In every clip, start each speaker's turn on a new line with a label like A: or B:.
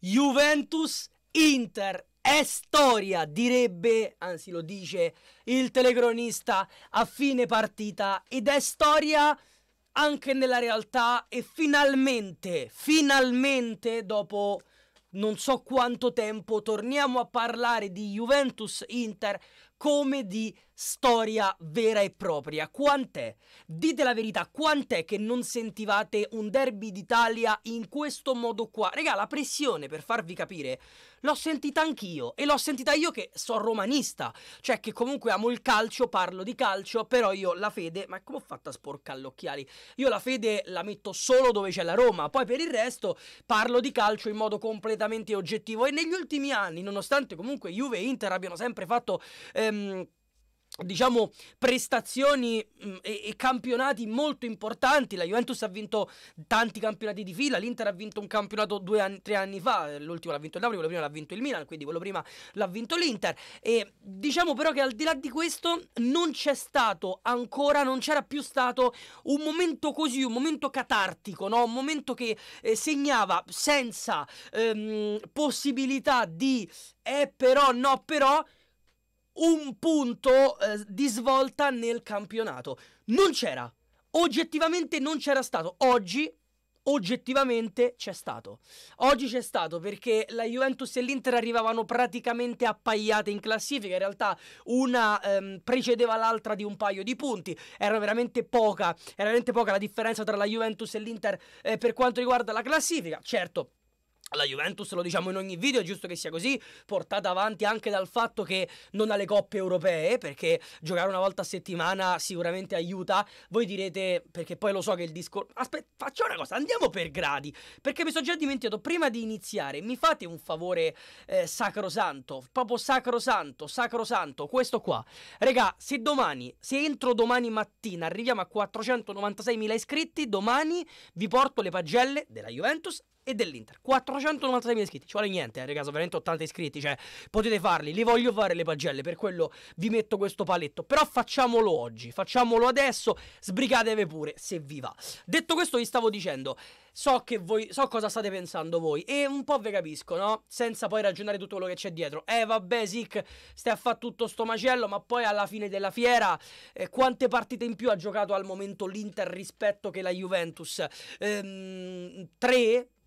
A: Juventus Inter è storia, direbbe, anzi lo dice il telecronista a fine partita ed è storia anche nella realtà e finalmente, finalmente dopo non so quanto tempo torniamo a parlare di Juventus Inter come di storia vera e propria. Quant'è? Dite la verità, quant'è che non sentivate un derby d'Italia in questo modo qua? Regà, la pressione, per farvi capire, l'ho sentita anch'io e l'ho sentita io che sono romanista, cioè che comunque amo il calcio, parlo di calcio, però io la fede, ma come ho fatto a sporcare gli occhiali? Io la fede la metto solo dove c'è la Roma, poi per il resto parlo di calcio in modo completamente oggettivo e negli ultimi anni, nonostante comunque Juve e Inter abbiano sempre fatto... Ehm, diciamo prestazioni mh, mm, e, e, campionati molto importanti la Juventus ha vinto tanti campionati di fila l'Inter ha vinto un campionato due anni, tre anni fa eh, l'ultimo l'ha vinto il Napoli quello prima l'ha vinto il Milan quindi quello prima l'ha vinto l'Inter e diciamo però che al di là di questo non c'è stato ancora non c'era più stato un momento così un momento catartico no? un momento che eh, segnava senza ehm, possibilità di eh però no però un punto eh, di svolta nel campionato. Non c'era. Oggettivamente non c'era stato. Oggi, oggettivamente, c'è stato. Oggi c'è stato perché la Juventus e l'Inter arrivavano praticamente appaiate in classifica. In realtà una ehm, precedeva l'altra di un paio di punti. Era veramente poca, era veramente poca la differenza tra la Juventus e l'Inter eh, per quanto riguarda la classifica. Certo la Juventus, lo diciamo in ogni video, è giusto che sia così, portata avanti anche dal fatto che non ha le coppe europee, perché giocare una volta a settimana sicuramente aiuta. Voi direte, perché poi lo so che il discorso... Aspetta, faccio una cosa, andiamo per gradi, perché mi sono già dimenticato, prima di iniziare, mi fate un favore eh, sacrosanto, proprio sacrosanto, sacrosanto, questo qua. Regà, se domani, se entro domani mattina arriviamo a 496.000 iscritti, domani vi porto le pagelle della Juventus e dell'Inter. 496.000 iscritti, ci vuole niente, eh, ragazzi, veramente 80 iscritti, cioè potete farli, li voglio fare le pagelle, per quello vi metto questo paletto, però facciamolo oggi, facciamolo adesso, sbrigatevi pure se vi va. Detto questo vi stavo dicendo, so che voi so cosa state pensando voi e un po' ve capisco, no? Senza poi ragionare tutto quello che c'è dietro. Eh vabbè, Sic, stai a fare tutto sto macello, ma poi alla fine della fiera eh, quante partite in più ha giocato al momento l'Inter rispetto che la Juventus? Ehm,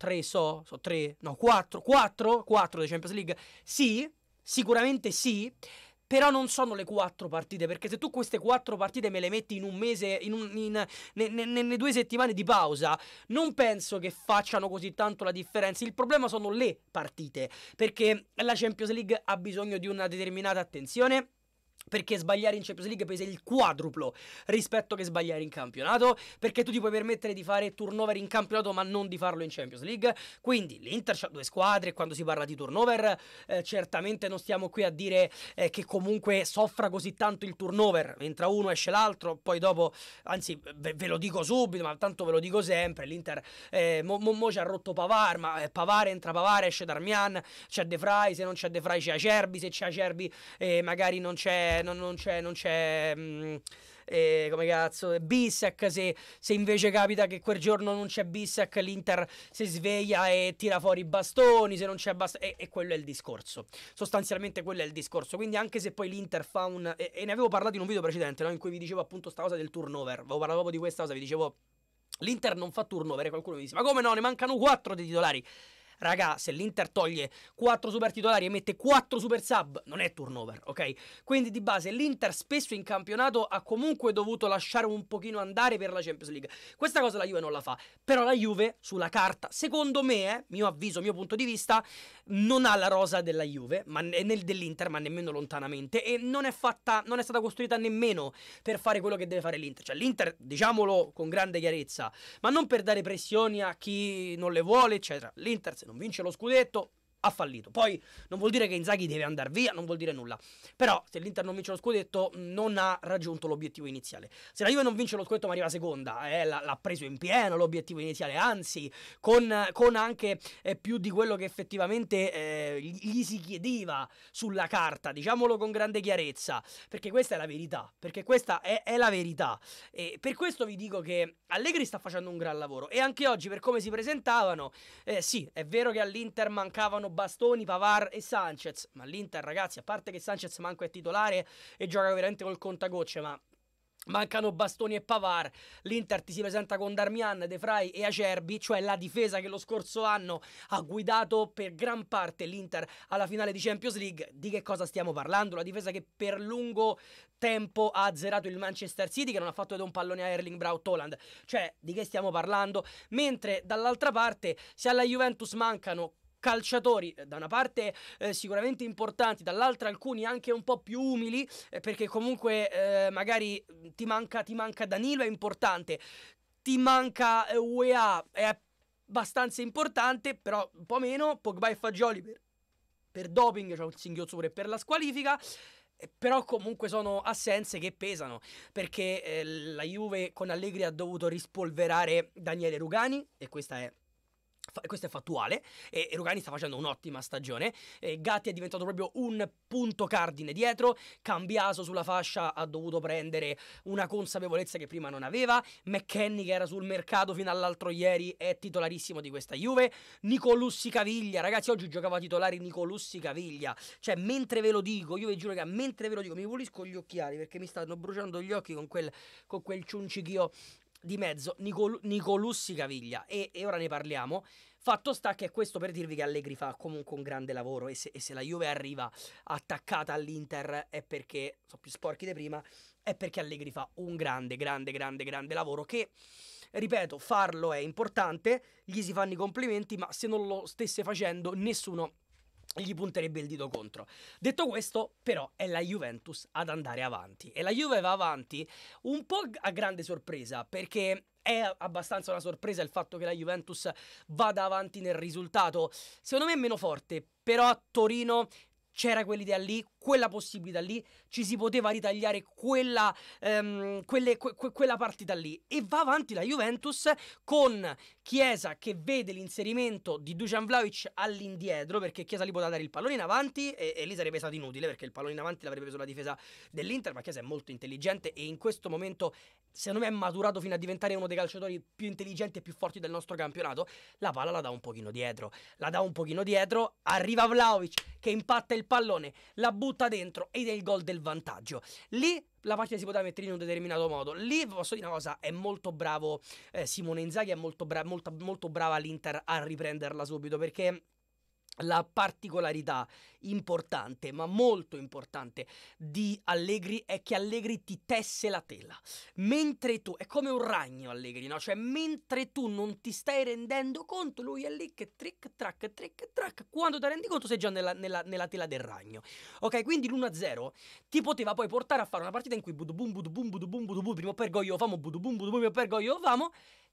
A: tre so, so tre, no, quattro, quattro, quattro di Champions League? Sì, sicuramente sì, però non sono le quattro partite, perché se tu queste quattro partite me le metti in un mese, in un, in, in, in, nelle due settimane di pausa, non penso che facciano così tanto la differenza. Il problema sono le partite, perché la Champions League ha bisogno di una determinata attenzione perché sbagliare in Champions League pesa il quadruplo rispetto che sbagliare in campionato, perché tu ti puoi permettere di fare turnover in campionato ma non di farlo in Champions League, quindi l'Inter ha due squadre, quando si parla di turnover eh, certamente non stiamo qui a dire eh, che comunque soffra così tanto il turnover, entra uno esce l'altro, poi dopo, anzi ve, ve lo dico subito, ma tanto ve lo dico sempre, l'Inter eh, mo, mo, ci ha rotto Pavar, ma eh, Pavar entra Pavar, esce Darmian, c'è De Frey, se non c'è De Frey c'è Acerbi, se c'è Acerbi eh, magari non c'è non, non c'è, non c'è mh, mm, eh, come cazzo, Bissec. Se, se, invece capita che quel giorno non c'è Bissec, l'Inter si sveglia e tira fuori i bastoni. Se non c'è bastoni, e, quello è il discorso. Sostanzialmente, quello è il discorso. Quindi, anche se poi l'Inter fa un. E, e ne avevo parlato in un video precedente, no? in cui vi dicevo appunto sta cosa del turnover. Avevo parlato proprio di questa cosa, vi dicevo. L'Inter non fa turnover e qualcuno mi dice: Ma come no? Ne mancano 4 dei titolari. Raga, se l'Inter toglie 4 super titolari e mette 4 super sub, non è turnover, ok? Quindi di base l'Inter spesso in campionato ha comunque dovuto lasciare un pochino andare per la Champions League. Questa cosa la Juve non la fa, però la Juve sulla carta, secondo me, eh, mio avviso, mio punto di vista, non ha la rosa della Juve, ma nel dell'Inter, ma nemmeno lontanamente e non è fatta non è stata costruita nemmeno per fare quello che deve fare l'Inter. Cioè l'Inter, diciamolo con grande chiarezza, ma non per dare pressioni a chi non le vuole, eccetera. L'Inter se non vince lo scudetto, ha fallito. Poi non vuol dire che Inzaghi deve andare via, non vuol dire nulla. Però se l'Inter non vince lo scudetto non ha raggiunto l'obiettivo iniziale. Se la Juve non vince lo scudetto ma arriva seconda, eh, l'ha preso in pieno l'obiettivo iniziale, anzi con, con anche eh, più di quello che effettivamente eh, gli si chiedeva sulla carta, diciamolo con grande chiarezza, perché questa è la verità, perché questa è, è la verità. E per questo vi dico che Allegri sta facendo un gran lavoro e anche oggi per come si presentavano, eh, sì, è vero che all'Inter mancavano Bastoni, Pavar e Sanchez. Ma l'Inter, ragazzi, a parte che Sanchez manco è titolare e gioca veramente col contagocce, ma Mancano Bastoni e Pavar, l'Inter ti si presenta con Darmian, De Frey e Acerbi, cioè la difesa che lo scorso anno ha guidato per gran parte l'Inter alla finale di Champions League. Di che cosa stiamo parlando? La difesa che per lungo tempo ha azzerato il Manchester City che non ha fatto da un pallone a Erling Braut Holland. Cioè, di che stiamo parlando? Mentre dall'altra parte, se alla Juventus mancano calciatori eh, da una parte eh, sicuramente importanti, dall'altra alcuni anche un po' più umili, eh, perché comunque eh, magari mm, ti manca, ti manca, Danilo, è importante, ti manca eh, UEA, è abbastanza importante, però un po' meno, Pogba e Fagioli per, per doping, cioè un singhiozzo pure per la squalifica eh, però comunque sono assenze che pesano perché eh, la Juve con Allegri ha dovuto rispolverare Daniele Rugani e questa è questo è fattuale e, Rugani sta facendo un'ottima stagione Gatti è diventato proprio un punto cardine dietro Cambiaso sulla fascia ha dovuto prendere una consapevolezza che prima non aveva McKenny che era sul mercato fino all'altro ieri è titolarissimo di questa Juve Nicolussi Caviglia ragazzi oggi giocava titolare Nicolussi Caviglia cioè mentre ve lo dico io vi giuro che mentre ve lo dico mi pulisco gli occhiali perché mi stanno bruciando gli occhi con quel, con quel ciunci di mezzo Nicol- Nicolussi Caviglia e, e, ora ne parliamo. Fatto sta che è questo per dirvi che Allegri fa comunque un grande lavoro e se, e se la Juve arriva attaccata all'Inter è perché, sono più sporchi di prima, è perché Allegri fa un grande, grande, grande, grande lavoro che, ripeto, farlo è importante, gli si fanno i complimenti, ma se non lo stesse facendo nessuno gli punterebbe il dito contro. Detto questo, però, è la Juventus ad andare avanti. E la Juve va avanti un po' a grande sorpresa, perché è abbastanza una sorpresa il fatto che la Juventus vada avanti nel risultato. Secondo me è meno forte, però a Torino c'era quell'idea lì, quella possibilità lì, ci si poteva ritagliare quella, ehm, quelle, que, que, quella partita lì. E va avanti la Juventus con Chiesa che vede l'inserimento di Dujan Vlaovic all'indietro, perché Chiesa lì poteva dare il pallone in avanti e, e lì sarebbe stato inutile, perché il pallone in avanti l'avrebbe preso la difesa dell'Inter, ma Chiesa è molto intelligente e in questo momento secondo me è maturato fino a diventare uno dei calciatori più intelligenti e più forti del nostro campionato, la palla la dà un pochino dietro, la dà un pochino dietro, arriva Vlaovic che impatta il pallone, la butta butta dentro ed è il gol del vantaggio. Lì la partita si poteva mettere in un determinato modo. Lì posso dire una cosa, è molto bravo eh, Simone Inzaghi, è molto, bra- molto, molto brava l'Inter a riprenderla subito perché la particolarità importante, ma molto importante, di Allegri è che Allegri ti tesse la tela. Mentre tu, è come un ragno Allegri, no? Cioè, mentre tu non ti stai rendendo conto, lui è lì che trick, track, trick, track. Quando ti rendi conto sei già nella, nella, nella tela del ragno. Ok, quindi l'1-0 ti poteva poi portare a fare una partita in cui budubum, budubum, budubum, budubum, primo pergoglio famo, budubum, budubum, primo pergoglio famo,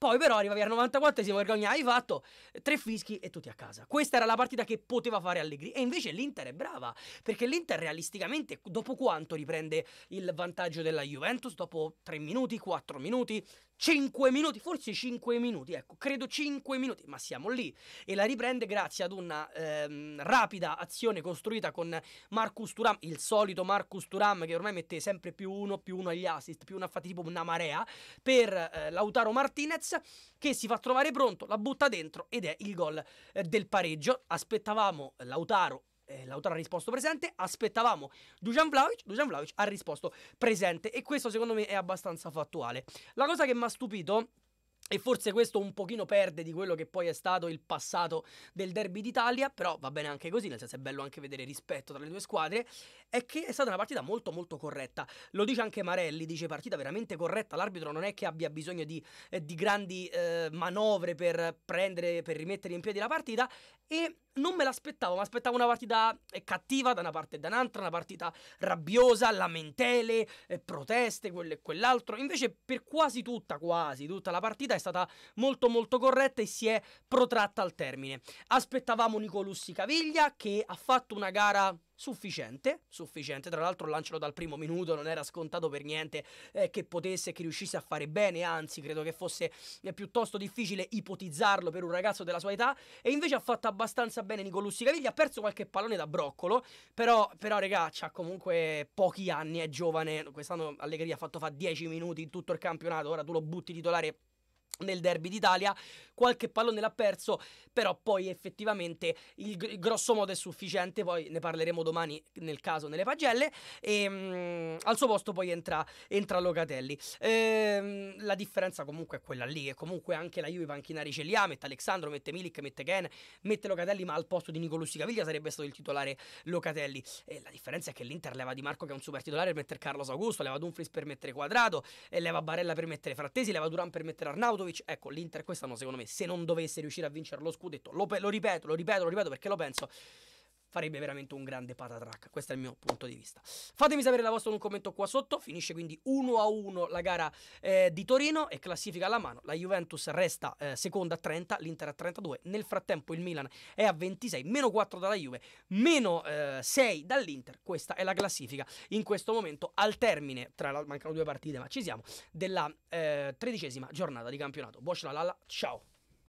A: poi però arrivavi al 94 e si vergogna, hai fatto tre fischi e tutti a casa. Questa era la partita che poteva fare Allegri. E invece l'Inter è brava, perché l'Inter realisticamente dopo quanto riprende il vantaggio della Juventus? Dopo 3 minuti, 4 minuti, 5 minuti, forse 5 minuti, ecco, credo 5 minuti, ma siamo lì. E la riprende grazie ad una ehm, rapida azione costruita con Marcus Turam, il solito Marcus Turam che ormai mette sempre più uno, più uno agli assist, più una, infatti tipo una marea, per eh, Lautaro Martinez che si fa trovare pronto, la butta dentro ed è il gol eh, del pareggio. Aspettavamo Lautaro eh, l'autore ha risposto presente, aspettavamo Dujan Vlaovic, Dujan Vlaovic ha risposto presente e questo secondo me è abbastanza fattuale. La cosa che mi ha stupito e forse questo un pochino perde di quello che poi è stato il passato del derby d'Italia, però va bene anche così, nel senso è bello anche vedere rispetto tra le due squadre, è che è stata una partita molto molto corretta. Lo dice anche Marelli, dice partita veramente corretta, l'arbitro non è che abbia bisogno di, eh, di grandi eh, manovre per prendere, per rimettere in piedi la partita e non me l'aspettavo, ma aspettavo una partita eh, cattiva da una parte e da un'altra, una partita rabbiosa, lamentele, eh, proteste, quello e quell'altro. Invece per quasi tutta, quasi tutta la partita è stata molto molto corretta e si è protratta al termine. Aspettavamo Nicolussi Caviglia che ha fatto una gara sufficiente, sufficiente, tra l'altro lanciano dal primo minuto, non era scontato per niente eh, che potesse, che riuscisse a fare bene, anzi credo che fosse eh, piuttosto difficile ipotizzarlo per un ragazzo della sua età e invece ha fatto abbastanza bene Nicolussi Caviglia, ha perso qualche pallone da broccolo, però, però ragazzi ha comunque pochi anni, è giovane, quest'anno Allegria ha fatto fa 10 minuti in tutto il campionato, ora tu lo butti titolare nel derby d'Italia, qualche pallone l'ha perso, però poi effettivamente il, grosso modo è sufficiente, poi ne parleremo domani nel caso nelle pagelle, e ehm, mh, al suo posto poi entra, entra Locatelli. Ehm, la differenza comunque è quella lì, che comunque anche la Juve panchinari ce li ha, mette Alexandro, mette Milik, mette Ken, mette Locatelli, ma al posto di Nicolo Caviglia sarebbe stato il titolare Locatelli. E la differenza è che l'Inter leva Di Marco che è un super titolare per mettere Carlos Augusto, leva Dumfries per mettere Quadrado, leva Barella per mettere Frattesi, leva Duran per mettere Arnautovic, Ibrahimovic, ecco, l'Inter quest'anno secondo me se non dovesse riuscire a vincere lo scudetto, lo, pe- lo ripeto, lo ripeto, lo ripeto perché lo penso, farebbe veramente un grande patatrack. Questo è il mio punto di vista. Fatemi sapere la vostra in un commento qua sotto. Finisce quindi 1 a 1 la gara eh, di Torino e classifica alla mano. La Juventus resta eh, seconda a 30, l'Inter a 32. Nel frattempo il Milan è a 26, meno 4 dalla Juve, meno eh, 6 dall'Inter. Questa è la classifica in questo momento al termine, tra l'altro mancano due partite ma ci siamo, della eh, tredicesima giornata di campionato. Buon lalla, ciao!